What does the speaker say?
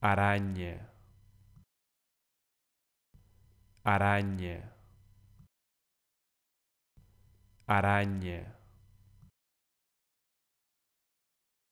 araña, araña, araña.